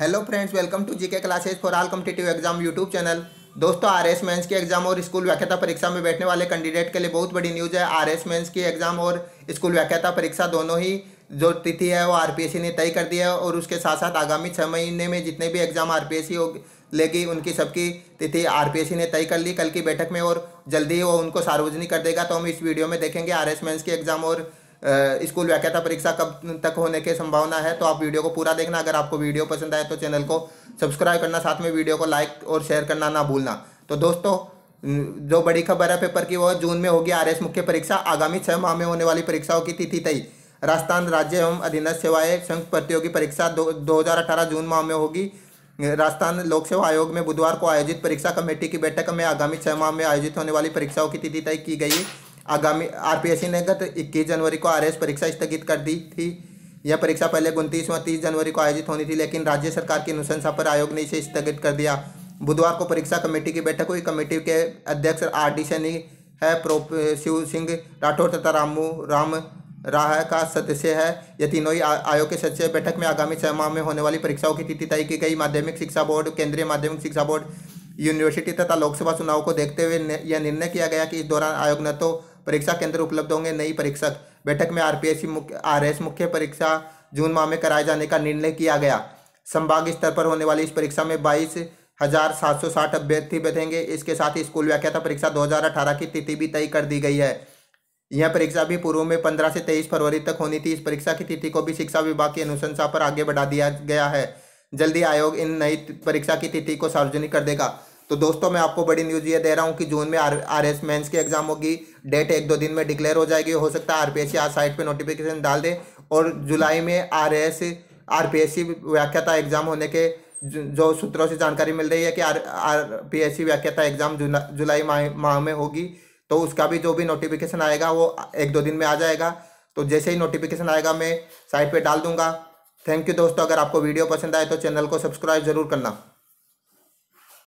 hello friends welcome to GK classes for all competitive exam YouTube channel दोस्तों R S mains की exam और school व्याख्याता परीक्षा में बैठने वाले कैंडिडेट के लिए बहुत बड़ी न्यूज़ है आर एस मेंस की एग्जाम और स्कूल व्याख्याता परीक्षा दोनों ही जो तिथि है वो आर ने तय कर दी है और उसके साथ साथ आगामी छः महीने में जितने भी एग्जाम आर पी लेगी उनकी सबकी तिथि आर ने तय कर ली कल की बैठक में और जल्दी ही वो उनको सार्वजनिक कर देगा तो हम इस वीडियो में देखेंगे आर एस मेंस की एग्जाम और स्कूल व्याख्याता परीक्षा कब तक होने की संभावना है तो आप वीडियो को पूरा देखना अगर आपको वीडियो पसंद आए तो चैनल को सब्सक्राइब करना साथ में वीडियो को लाइक और शेयर करना ना भूलना तो दोस्तों जो बड़ी खबर है पेपर की वो जून में होगी आर मुख्य परीक्षा आगामी छः माह में होने वाली परीक्षाओं की तिथि तय राजस्थान राज्य एवं अधीनस्थ सेवाएं संघ प्रतियोगी परीक्षा दो, दो जून माह में होगी राजस्थान लोक सेवा आयोग में बुधवार को आयोजित परीक्षा कमेटी की बैठक में आगामी छः माह में आयोजित होने वाली परीक्षाओं की तिथि तय की गई आगामी आरपीएससी ने गत 21 जनवरी को आर परीक्षा स्थगित कर दी थी यह परीक्षा पहले उनतीस व तीस जनवरी को आयोजित होनी थी लेकिन राज्य सरकार की अनुशंसा पर आयोग ने इसे स्थगित कर दिया बुधवार को परीक्षा कमेटी की बैठक हुई कमेटी के अध्यक्ष आर डी सैनी है प्रो शिव सिंह राठौर तथा रामू राम राह का सदस्य है यह तीनों ही आयोग के सदस्य बैठक में आगामी छह माह में होने वाली परीक्षाओं की तिथि तय की गई माध्यमिक शिक्षा बोर्ड केंद्रीय माध्यमिक शिक्षा बोर्ड यूनिवर्सिटी तथा लोकसभा चुनाव को देखते हुए यह निर्णय किया गया कि इस दौरान आयोग न तो परीक्षा केंद्र उपलब्ध होंगे नई परीक्षक बैठक में आरपीएससी मुख्य आर मुख्य परीक्षा जून माह में कराए जाने का निर्णय किया गया संभाग स्तर पर होने वाली इस परीक्षा में बाईस हजार सात सौ साठ अभ्यर्थी बैठेंगे इसके साथ ही स्कूल व्याख्याता परीक्षा दो हजार अठारह की तिथि भी तय कर दी गई है यह परीक्षा भी पूर्व में पंद्रह से तेईस फरवरी तक होनी थी इस परीक्षा की तिथि को भी शिक्षा विभाग की अनुशंसा पर आगे बढ़ा दिया गया है जल्दी आयोग इन नई परीक्षा की तिथि को सार्वजनिक कर देगा तो दोस्तों मैं आपको बड़ी न्यूज़ ये दे रहा हूँ कि जून में आर आर एस मेन्स की एग्जाम होगी डेट एक दो दिन में डिक्लेयर हो जाएगी हो सकता है आर पी एस सी आज साइट पे नोटिफिकेशन डाल दे और जुलाई में R S R P S C व्याख्याता एग्जाम होने के जो सूत्रों से जानकारी मिल रही है कि R R P S C व्याख्याता एग्जाम जुलाई माह माह में होगी तो उसका भी जो भी नोटिफिकेशन आएगा वो एक दो दिन में आ जाएगा तो जैसे ही नोटिफिकेशन आएगा मैं साइट पर डाल दूंगा थैंक यू दोस्तों अगर आपको वीडियो पसंद आए तो चैनल को सब्सक्राइब जरूर करना